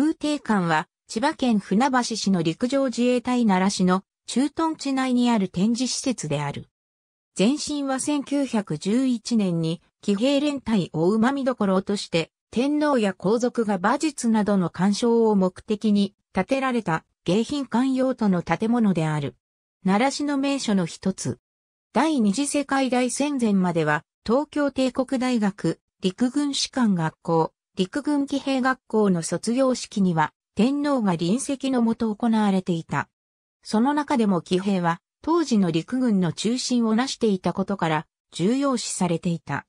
空挺艦は、千葉県船橋市の陸上自衛隊奈良市の駐屯地内にある展示施設である。前身は1911年に騎兵連隊を馬見どころとして天皇や皇族が馬術などの鑑賞を目的に建てられた迎賓館用途の建物である。奈良市の名所の一つ。第二次世界大戦前までは東京帝国大学陸軍士官学校陸軍騎兵学校の卒業式には、天皇が臨席のもと行われていた。その中でも騎兵は、当時の陸軍の中心を成していたことから、重要視されていた。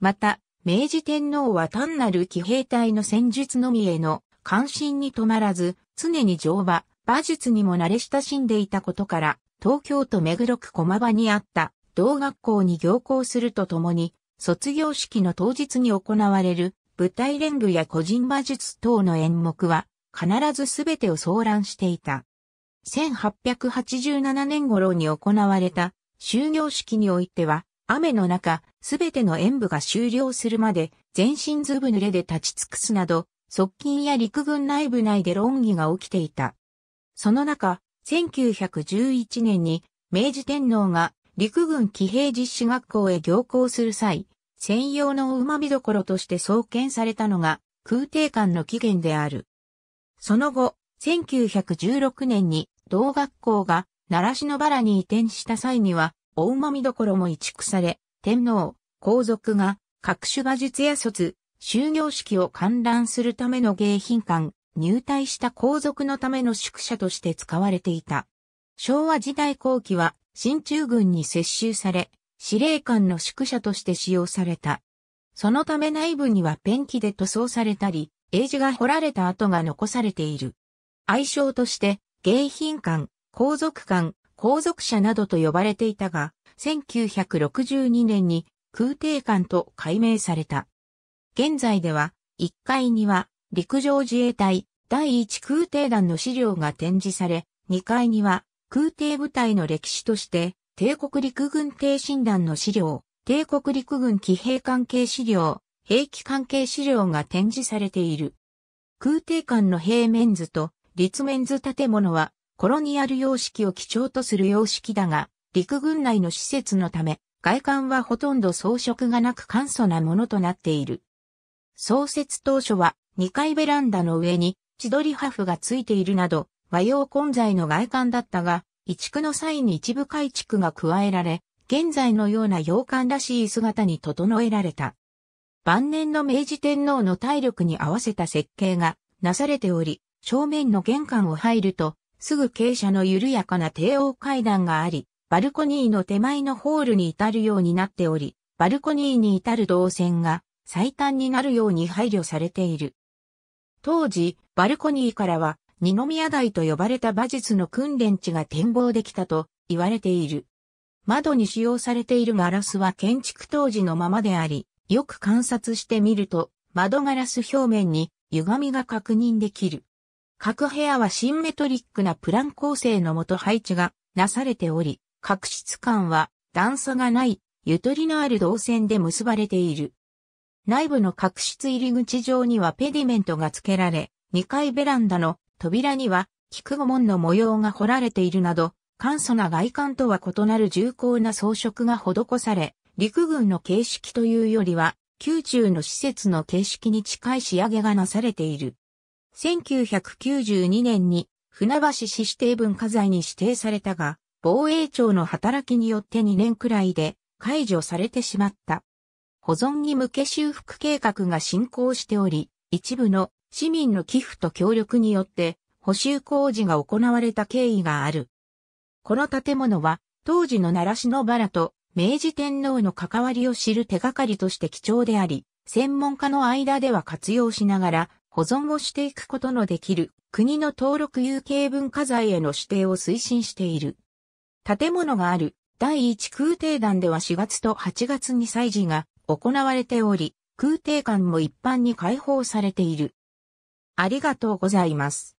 また、明治天皇は単なる騎兵隊の戦術のみへの関心に止まらず、常に乗馬、馬術にも慣れ親しんでいたことから、東京都目黒区駒場にあった同学校に行行するとともに、卒業式の当日に行われる舞台連舞や個人馬術等の演目は、必ずすべてを騒乱していた。1887年頃に行われた、終業式においては、雨の中、すべての演舞が終了するまで、全身ずぶ濡れで立ち尽くすなど、側近や陸軍内部内で論議が起きていた。その中、1911年に、明治天皇が陸軍騎兵実施学校へ行行する際、専用の旨味どころとして創建されたのが空挺館の起源である。その後、1916年に同学校が奈良市の原に移転した際には、大旨みどころも移築され、天皇、皇族が各種馬術や卒、就業式を観覧するための迎賓館、入隊した皇族のための宿舎として使われていた。昭和時代後期は、新中軍に接収され、司令官の宿舎として使用された。そのため内部にはペンキで塗装されたり、英字が彫られた跡が残されている。愛称として、迎賓館、皇族館、皇族舎などと呼ばれていたが、1962年に空挺館と改名された。現在では、1階には陸上自衛隊第1空挺団の資料が展示され、2階には空挺部隊の歴史として帝国陸軍艇診断の資料、帝国陸軍騎兵関係資料、兵器関係資料が展示されている。空挺館の平面図と立面図建物はコロニアル様式を基調とする様式だが、陸軍内の施設のため、外観はほとんど装飾がなく簡素なものとなっている。創設当初は2階ベランダの上に千鳥ハフがついているなど和洋混在の外観だったが、移築の際に一部改築が加えられ、現在のような洋館らしい姿に整えられた。晩年の明治天皇の体力に合わせた設計がなされており、正面の玄関を入ると、すぐ傾斜の緩やかな帝王階段があり、バルコニーの手前のホールに至るようになっており、バルコニーに至る動線が最短になるように配慮されている。当時、バルコニーからは二宮台と呼ばれた馬術の訓練地が展望できたと言われている。窓に使用されているガラスは建築当時のままであり、よく観察してみると、窓ガラス表面に歪みが確認できる。各部屋はシンメトリックなプラン構成のもと配置がなされており、角質感は段差がない、ゆとりのある動線で結ばれている。内部の角質入り口上にはペディメントが付けられ、2階ベランダの扉には、菊御門の模様が彫られているなど、簡素な外観とは異なる重厚な装飾が施され、陸軍の形式というよりは、宮中の施設の形式に近い仕上げがなされている。1992年に船橋市指定文化財に指定されたが、防衛庁の働きによって2年くらいで解除されてしまった。保存に向け修復計画が進行しており、一部の市民の寄付と協力によって補修工事が行われた経緯がある。この建物は当時の奈良市のバラと明治天皇の関わりを知る手がかりとして貴重であり、専門家の間では活用しながら保存をしていくことのできる国の登録有形文化財への指定を推進している。建物がある第一空挺団では4月と8月に祭事が行われており、空挺館も一般に開放されている。ありがとうございます。